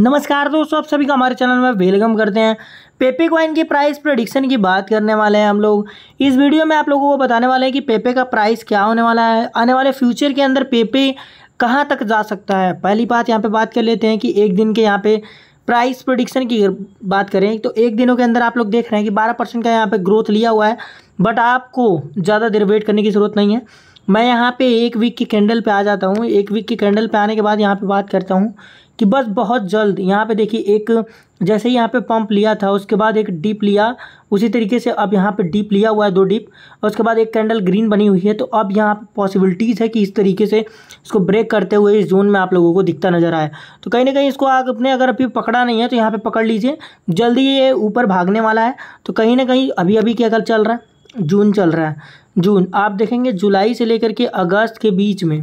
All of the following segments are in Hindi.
नमस्कार दोस्तों आप सभी का हमारे चैनल में वेलकम करते हैं पेपे कॉइन के प्राइस प्रोडिक्शन की बात करने वाले हैं हम लोग इस वीडियो में आप लोगों को बताने वाले हैं कि पेपे का प्राइस क्या होने वाला है आने वाले फ्यूचर के अंदर पेपे कहाँ तक जा सकता है पहली बात यहाँ पे बात कर लेते हैं कि एक दिन के यहाँ पर प्राइस प्रोडिक्शन की बात करें तो एक दिनों के अंदर आप लोग देख रहे हैं कि बारह परसेंट का यहाँ पर ग्रोथ लिया हुआ है बट आपको ज़्यादा देर वेट करने की ज़रूरत नहीं है मैं यहाँ पे एक वीक की कैंडल पे आ जाता हूँ एक वीक की कैंडल पे आने के बाद यहाँ पे बात करता हूँ कि बस बहुत जल्द यहाँ पे देखिए एक जैसे ही यहाँ पे पंप लिया था उसके बाद एक डीप लिया उसी तरीके से अब यहाँ पे डीप लिया हुआ है दो डीप और उसके बाद एक कैंडल ग्रीन बनी हुई है तो अब यहाँ पे पॉसिबिलिटीज़ है कि इस तरीके से इसको ब्रेक करते हुए इस जोन में आप लोगों को दिखता नजर आए तो कहीं ना कहीं इसको आग अपने अगर अभी पकड़ा नहीं है तो यहाँ पर पकड़ लीजिए जल्दी ये ऊपर भागने वाला है तो कहीं ना कहीं अभी अभी क्या कल चल रहा है जून चल रहा है जून आप देखेंगे जुलाई से लेकर के अगस्त के बीच में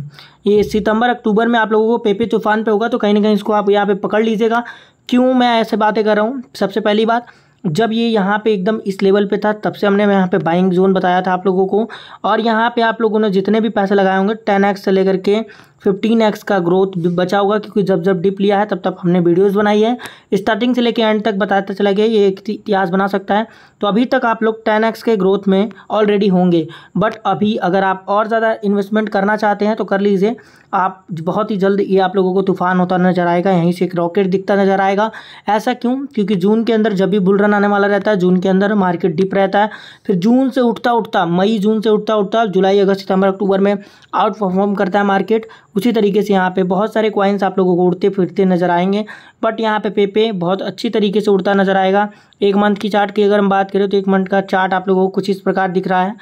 ये सितंबर अक्टूबर में आप लोगों को पेपे तूफान पे होगा तो कहीं ना कहीं इसको आप यहाँ पे पकड़ लीजिएगा क्यों मैं ऐसे बातें कर रहा हूँ सबसे पहली बात जब ये यहाँ पे एकदम इस लेवल पे था तब से हमने यहाँ पे बाइंग जोन बताया था आप लोगों को और यहाँ पे आप लोगों ने जितने भी पैसे लगाए होंगे टेन एक्स से लेकर के फिफ्टीन एक्स का ग्रोथ बचा होगा क्योंकि जब जब डिप लिया है तब तक हमने वीडियोज़ बनाई है स्टार्टिंग से लेकर एंड तक बताते चला गया ये एक इतिहास बना सकता है तो अभी तक आप लोग टेन एक्स के ग्रोथ में ऑलरेडी होंगे बट अभी अगर आप और ज़्यादा इन्वेस्टमेंट करना चाहते हैं तो कर लीजिए आप बहुत ही जल्द ये आप लोगों को तूफान होता नजर आएगा यहीं से एक रॉकेट दिखता नजर आएगा ऐसा क्यों क्योंकि जून के अंदर जब भी बुलरन आने वाला रहता है जून के अंदर मार्केट डिप रहता है फिर जून से उठता उठता मई जून से उठता उठता जुलाई अगस्त सितंबर अक्टूबर में आउट परफॉर्म करता है मार्केट उसी तरीके से यहाँ पे बहुत सारे क्वाइंस आप लोगों को उड़ते फिरते नजर आएंगे बट यहाँ पे पेपे बहुत अच्छी तरीके से उड़ता नजर आएगा एक मंथ की चार्ट की अगर हम बात करें तो एक मंथ का चार्ट आप लोगों को कुछ इस प्रकार दिख रहा है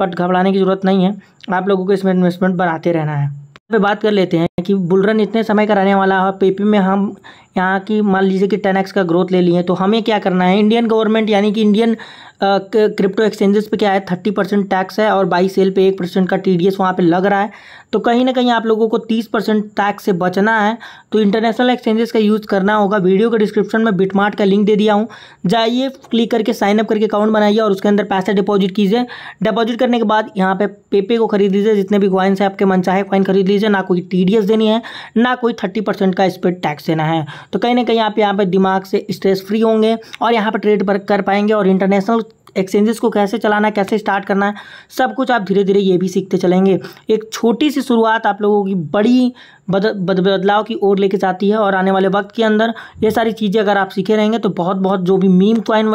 बट घबराने की ज़रूरत नहीं है आप लोगों को इसमें इन्वेस्टमेंट बनाते रहना है पे बात कर लेते हैं कि बुलरन इतने समय का रहने वाला है पेपे में हम यहाँ की मान लीजिए कि टेन का ग्रोथ ले लिए तो हमें क्या करना है इंडियन गवर्नमेंट यानी कि इंडियन क्रिप्टो एक्सचेंजेस पे क्या है थर्टी परसेंट टैक्स है और बाई सेल पे एक परसेंट का टी डी एस वहाँ पर लग रहा है तो कहीं ना कहीं आप लोगों को तीस परसेंट टैक्स से बचना है तो इंटरनेशनल एक्सचेंजेस का यूज़ करना होगा वीडियो के डिस्क्रिप्शन में बिटमार्ट का लिंक दे दिया हूँ जाइए क्लिक करके साइनअप करके अकाउंट बनाइए और उसके अंदर पैसा डिपॉजिट कीजिए डिपॉजिट करने के बाद यहाँ पे पेपे को खरीद लीजिए जितने भी क्वाइंस हैं आपके मन चाहे क्वाइन खरीद लीजिए ना कोई टी देनी है ना कोई थर्टी परसेंट का इस पर टैक्स देना है तो कहीं ना कहीं आप यहाँ पर दिमाग से स्ट्रेस फ्री होंगे और यहाँ पर ट्रेड कर पाएंगे और इंटरनेशनल एक्सचेंजेस को कैसे चलाना है कैसे स्टार्ट करना है सब कुछ आप धीरे धीरे ये भी सीखते चलेंगे एक छोटी सी शुरुआत आप लोगों की बड़ी बद, बद, बदलाव की ओर लेके जाती है और आने वाले वक्त के अंदर ये सारी चीज़ें अगर आप सीखे रहेंगे तो बहुत बहुत जो भी मीम क्वाइन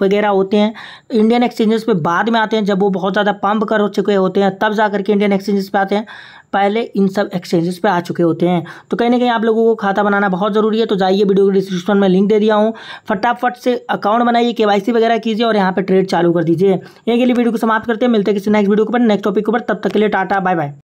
वगैरह होते हैं इंडियन एक्सचेंजेस पे बाद में आते हैं जब वो बहुत ज़्यादा पंप कर चुके होते हैं तब जा करके इंडियन एक्सचेंजेस पे आते हैं पहले इन सब एक्सचेंजेस पे आ चुके होते हैं तो कहीं ना कहीं आप लोगों को खाता बनाना बहुत ज़रूरी है तो जाइए वीडियो के डिस्क्रिप्शन में लिंक दे दिया हूँ फटाफट से अकाउंट बनाइए के वगैरह कीजिए और यहाँ पर ट्रेड चालू कर दीजिए ये के लिए वीडियो को समाप्त करते हैं मिलते हैं किसी नेक्स्ट वीडियो के ऊपर नेक्स्ट टॉपिक के ऊपर तब तक के लिए टाटा बाय बाय